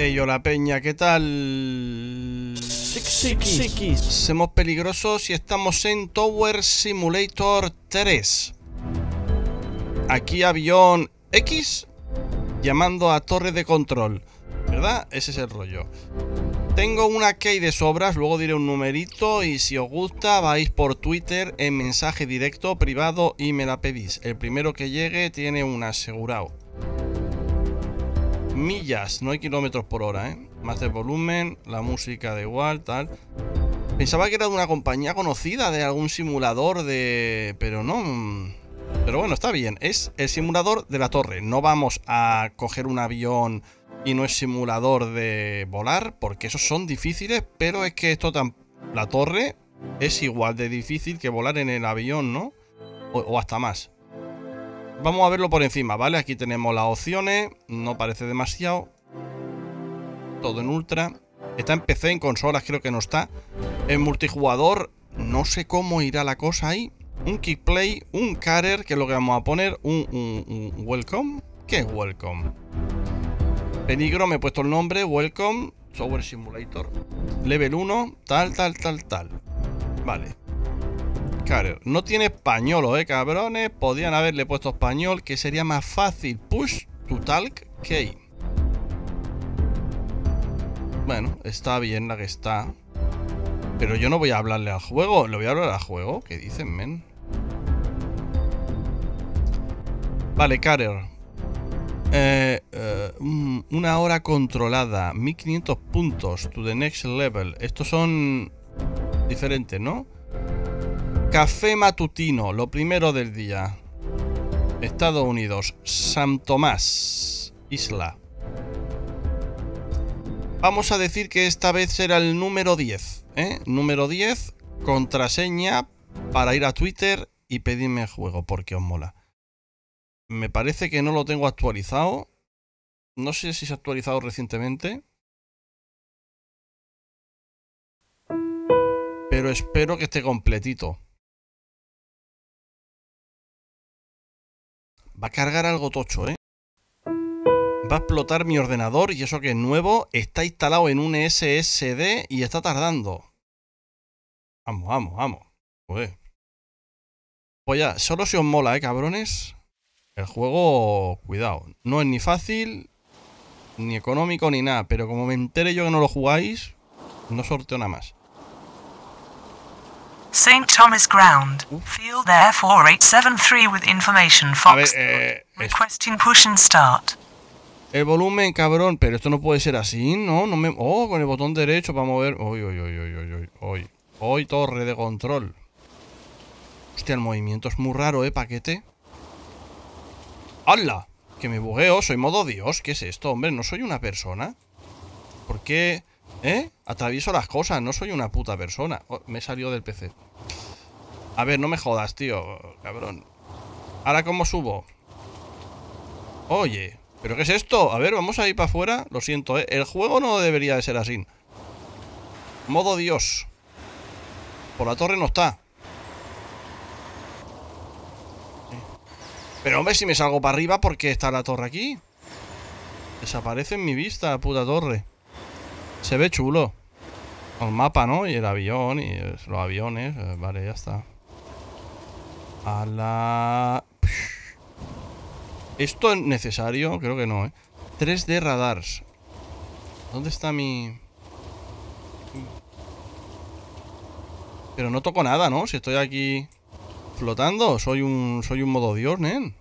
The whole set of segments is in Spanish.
Ey, hola Peña, ¿qué tal? Somos peligrosos y estamos en Tower Simulator 3. Aquí avión X llamando a torre de control. ¿Verdad? Ese es el rollo. Tengo una key de sobras, luego diré un numerito y si os gusta vais por Twitter en mensaje directo, privado y me la pedís. El primero que llegue tiene un asegurado millas, no hay kilómetros por hora, ¿eh? Más de volumen, la música de igual, tal. Pensaba que era de una compañía conocida, de algún simulador de... Pero no... Mm, pero bueno, está bien. Es el simulador de la torre. No vamos a coger un avión y no es simulador de volar, porque esos son difíciles, pero es que esto tan... La torre es igual de difícil que volar en el avión, ¿no? o hasta más. Vamos a verlo por encima, ¿vale? Aquí tenemos las opciones, no parece demasiado. Todo en ultra. Está en PC, en consolas creo que no está. En multijugador, no sé cómo irá la cosa ahí. Un Kickplay, play, un carrier, que es lo que vamos a poner. Un, welcome. ¿Qué es welcome? Peligro, me he puesto el nombre. Welcome, Software Simulator. Level 1, tal, tal, tal, tal. Vale, no tiene español, ¿eh, cabrones? Podían haberle puesto español, que sería más fácil. Push to talk Bueno, está bien la que está. Pero yo no voy a hablarle al juego. Le voy a hablar al juego. ¿Qué dicen, men? Vale, Carrier. Eh, eh, una hora controlada. 1500 puntos to the next level. Estos son diferentes, ¿no? Café matutino, lo primero del día. Estados Unidos, San Tomás, isla. Vamos a decir que esta vez será el número 10. ¿eh? Número 10, contraseña para ir a Twitter y pedirme el juego, porque os mola. Me parece que no lo tengo actualizado. No sé si se ha actualizado recientemente. Pero espero que esté completito. Va a cargar algo tocho, ¿eh? Va a explotar mi ordenador y eso que es nuevo, está instalado en un SSD y está tardando. Vamos, vamos, vamos. Pues, pues ya, solo si os mola, ¿eh, cabrones? El juego, cuidado, no es ni fácil, ni económico, ni nada. Pero como me entere yo que no lo jugáis, no sorteo nada más. St. Thomas Ground. Field 4873 with information eh, push and start. El volumen, cabrón, pero esto no puede ser así, ¿no? no me... Oh, con el botón derecho para mover. Uy, uy, uy, uy, uy, uy. Uy, torre de control. Hostia, el movimiento es muy raro, ¿eh, paquete? ¡Hala! Que me bugueo, soy modo Dios. ¿Qué es esto, hombre? ¿No soy una persona? ¿Por qué...? ¿Eh? Atravieso las cosas, no soy una puta persona. Oh, me salió del PC. A ver, no me jodas, tío, cabrón. ¿Ahora cómo subo? Oye, ¿pero qué es esto? A ver, vamos a ir para afuera. Lo siento, ¿eh? El juego no debería de ser así. Modo Dios. Por la torre no está. Eh. Pero hombre, si me salgo para arriba, ¿por qué está la torre aquí? Desaparece en mi vista puta torre. Se ve chulo. El mapa, ¿no? Y el avión y los aviones. Eh, vale, ya está. A la... ¿Esto es necesario? Creo que no, ¿eh? 3D radars. ¿Dónde está mi...? Pero no toco nada, ¿no? Si estoy aquí flotando. Soy un, soy un modo dios, ¿eh?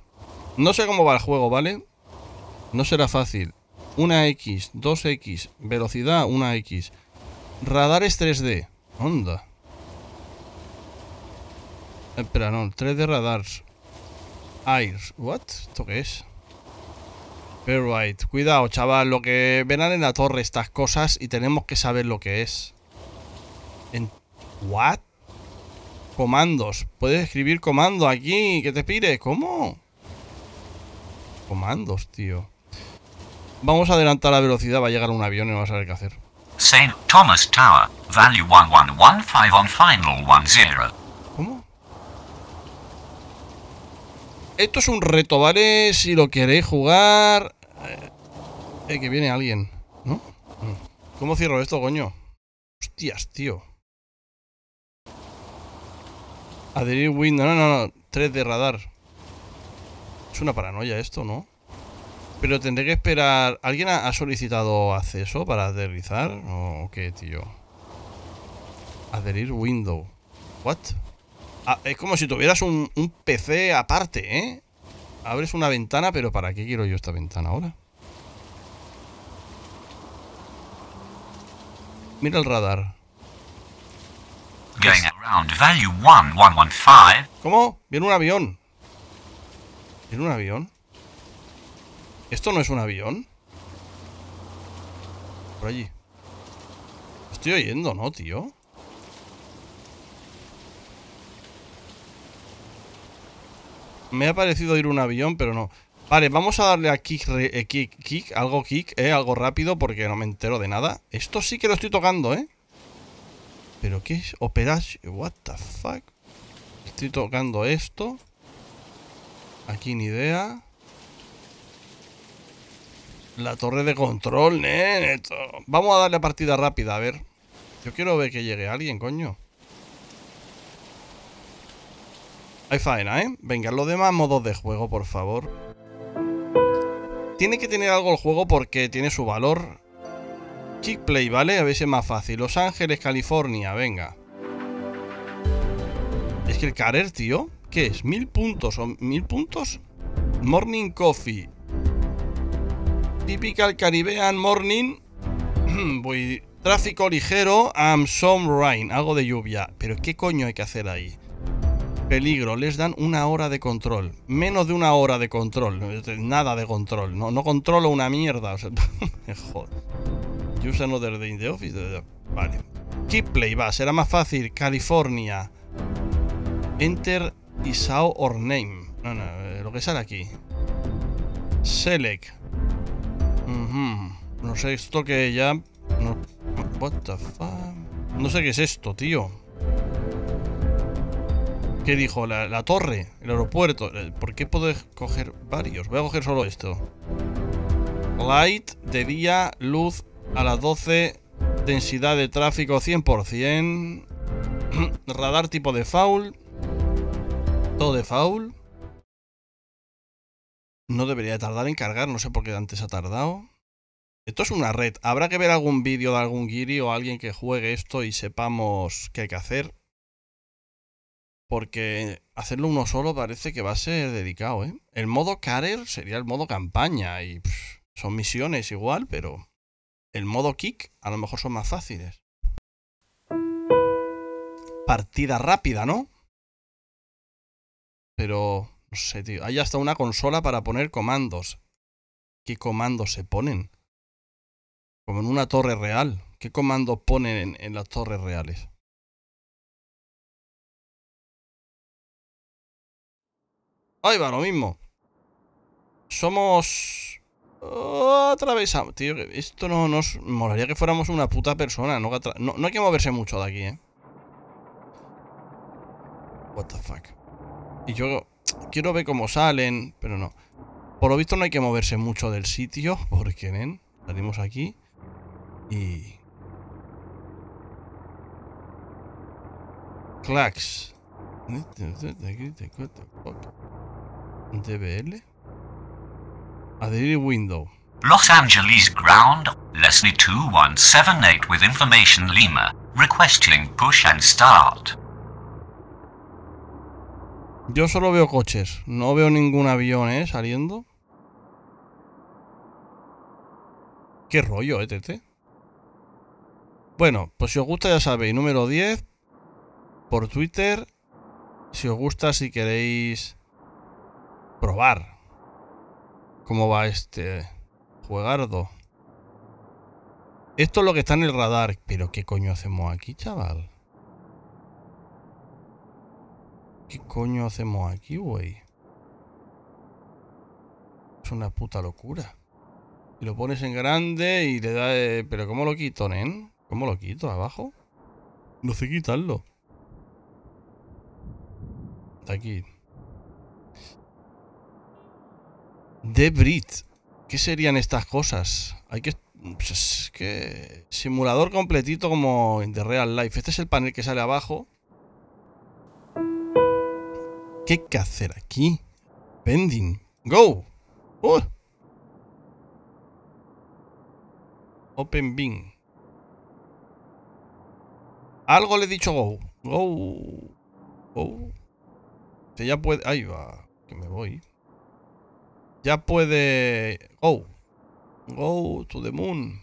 No sé cómo va el juego, ¿vale? No será fácil una X, 2X, velocidad, una X. Radares 3D, onda. Eh, espera, no, 3D radars. Airs, what? ¿Esto qué es? Right. Cuidado, chaval, lo que verán en la torre estas cosas y tenemos que saber lo que es. En... ¿What? Comandos. Puedes escribir comando aquí, que te pire. ¿Cómo? Comandos, tío. Vamos a adelantar la velocidad, va a llegar un avión y no va a saber qué hacer. Thomas Tower, value ¿Cómo? Esto es un reto, ¿vale? Si lo queréis jugar... Eh, eh que viene alguien, ¿no? Mm. ¿Cómo cierro esto, coño? Hostias, tío. Adherir wind, no, no, no. 3 de radar. Es una paranoia esto, ¿no? Pero tendré que esperar. ¿Alguien ha solicitado acceso para aterrizar? ¿O qué, tío? Adherir window. ¿What? Ah, es como si tuvieras un, PC aparte, ¿eh? Abres una ventana, pero ¿para qué quiero yo esta ventana ahora? Mira el radar. Going ¿Cómo? Viene un avión. ¿Viene un avión? ¿Esto no es un avión? Por allí. Estoy oyendo, ¿no, tío? Me ha parecido ir un avión, pero no. Vale, vamos a darle a kick, eh, algo kick, eh, algo rápido, porque no me entero de nada. Esto sí que lo estoy tocando, ¿eh? ¿Pero qué es? Operation... What the fuck? Estoy tocando esto. Aquí ni idea. La torre de control, neto. Vamos a darle partida rápida, a ver. Yo quiero ver que llegue alguien, coño. Hay faena, ¿eh? Venga, los demás modos de juego, por favor. Tiene que tener algo el juego porque tiene su valor. Kickplay, play, ¿vale? A veces es más fácil. Los Ángeles, California, venga. Es que el Carer, e tío, ¿qué es? ¿Mil puntos o mil puntos? Morning Coffee, Typical Caribbean Morning. Voy tráfico ligero, I'm some rain, algo de lluvia. Pero ¿qué coño hay que hacer ahí? Peligro, les dan una hora de control. Menos de una hora de control. Nada de control. No, no controlo una mierda. O sea, Use another day in the office. Vale. Keep play, va. Será más fácil. California. Enter Isao or name. No, no, eh, lo que sale aquí. Select no sé esto que ya... No, what the fuck? No sé qué es esto, tío. ¿Qué dijo? La, torre, el aeropuerto. Eh, ¿Por qué puedo coger varios? Voy a coger solo esto. Light, de día, luz a las 12, densidad de tráfico 100%, radar tipo de foul, todo de foul. No debería tardar en cargar, no sé por qué antes ha tardado. Esto es una red. Habrá que ver algún vídeo de algún guiri o alguien que juegue esto y sepamos qué hay que hacer. Porque hacerlo uno solo parece que va a ser dedicado, ¿eh? El modo carer sería el modo campaña y son misiones igual, pero el modo kick a lo mejor son más fáciles. Partida rápida, ¿no? Pero, no sé, tío. Hay hasta una consola para poner comandos. ¿Qué comandos se ponen? Como en una torre real. ¿Qué comandos ponen en, las torres reales? Ahí va, lo mismo. Somos... Otra ah, Tío, esto no nos... Molaría que fuéramos una puta persona. No, hay que moverse mucho de aquí, ¿eh? What the fuck. Y yo quiero ver cómo salen, pero no. Por lo visto no hay que moverse mucho del sitio, porque, ¿eh? salimos aquí y Clax. DBL. Adherir window. Los Angeles ground, Leslie 2178 with information Lima, requesting push and start. Yo solo veo coches, no veo ningún avión, ¿eh? Saliendo. Qué rollo, ¿eh, bueno, pues si os gusta ya sabéis, número 10 por Twitter. Si os gusta, si queréis probar cómo va este juegardo. Esto es lo que está en el radar. Pero ¿qué coño hacemos aquí, chaval? ¿Qué coño hacemos aquí, güey? Es una puta locura. Y lo pones en grande y le da... Eh, pero ¿cómo lo quito, nen? ¿Cómo lo quito? ¿Abajo? No sé quitarlo. De aquí. Debrit. ¿Qué serían estas cosas? Hay que... es pues, que... Simulador completito como en The Real Life. Este es el panel que sale abajo. ¿Qué hay que hacer aquí? Pending. ¡Go! Uh. Open Bing. Algo le he dicho Go. Go. Go. ya puede. Ahí va. Que me voy. Ya puede. Go. Go to the moon.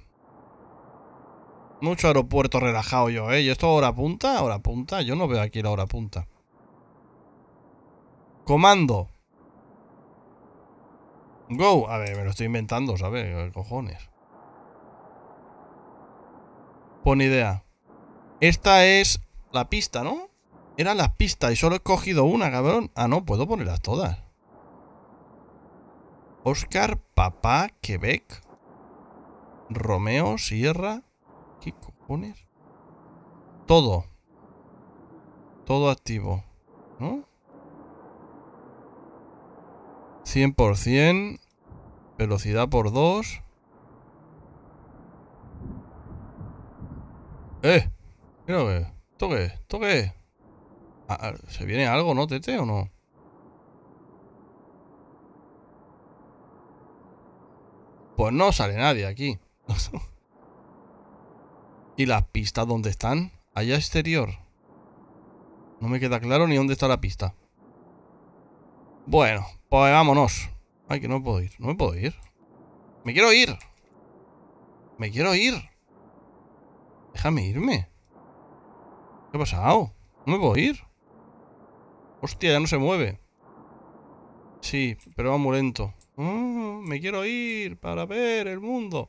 Mucho aeropuerto relajado yo, ¿eh? ¿Y esto hora punta? ¿Hora punta? Yo no veo aquí la hora punta. Comando. Go. A ver, me lo estoy inventando, ¿sabes? cojones? Pon idea. Esta es la pista, ¿no? Eran las pistas y solo he cogido una, cabrón. Ah, no, puedo ponerlas todas. Oscar, Papá, Quebec, Romeo, Sierra. ¿Qué cojones? Todo. Todo activo. ¿No? 100%. Velocidad por 2. ¡Eh! Mira que. ¿Esto ¿Esto ¿Se viene algo, no, Tete, o no? Pues no sale nadie aquí. ¿Y las pistas dónde están? Allá exterior. No me queda claro ni dónde está la pista. Bueno, pues vámonos. Ay, que no puedo ir. No me puedo ir. Me quiero ir. Me quiero ir. Déjame irme. ¿Qué ha pasado? No me puedo ir. Hostia, ya no se mueve. Sí, pero va muy lento. Mm, me quiero ir para ver el mundo.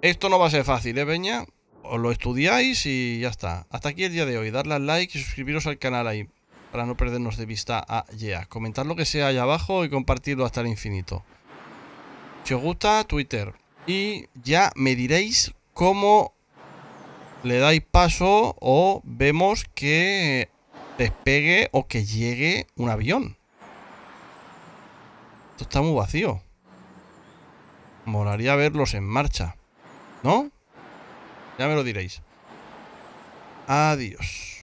Esto no va a ser fácil, ¿eh, Peña? Os lo estudiáis y ya está. Hasta aquí el día de hoy. Darle al like y suscribiros al canal ahí. Para no perdernos de vista a Yea. Comentar lo que sea ahí abajo y compartirlo hasta el infinito. Si os gusta, Twitter. Y ya me diréis cómo le dais paso o vemos que despegue o que llegue un avión. Esto está muy vacío. Moraría verlos en marcha. ¿No? Ya me lo diréis. Adiós.